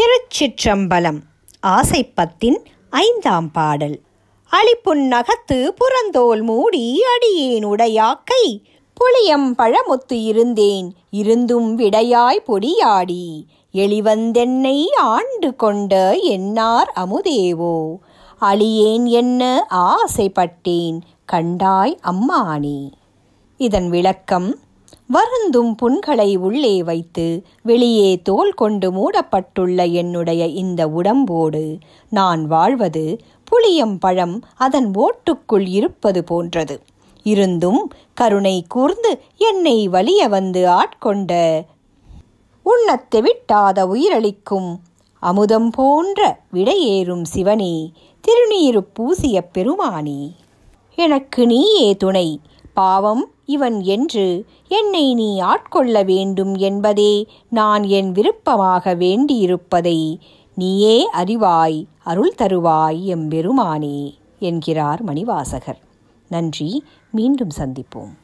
திருச்சிற்றம்பலம் ஆசைப்பத்தின் ஐந்தாம் பாடல் அழிப்புன் நகத்து புறந்தோல் மூடி அடியேன் உடையாக்கை புளியம் பழமொத்து இருந்தேன் இருந்தும் விடையாய் பொடியாடி எளிவந்தென்னை ஆண்டு கொண்ட என்னார் அமுதேவோ அழியேன் என்ன ஆசைப்பட்டேன் கண்டாய் அம்மானே இதன் விளக்கம் வருந்தும் புண்களை உள்ளே வைத்து வெளியே தோல் கொண்டு மூடப்பட்டுள்ள என்னுடைய இந்த உடம்போடு நான் வாழ்வது புளியம் பழம் அதன் ஓட்டுக்குள் இருப்பது போன்றது இருந்தும் கருணை கூர்ந்து என்னை வலிய வந்து ஆட்கொண்ட உண்ணத்தை விட்டாத உயிரளிக்கும் அமுதம் போன்ற விடையேறும் சிவனே திருநீரு பூசிய பெருமானி எனக்கு நீயே துணை பாவம் இவன் என்று என்னை நீ ஆட்கொள்ள வேண்டும் என்பதே நான் என் விருப்பமாக வேண்டியிருப்பதை நீயே அறிவாய் அருள் தருவாய் எம்பெருமானே என்கிறார் மணிவாசகர் நன்றி மீண்டும் சந்திப்போம்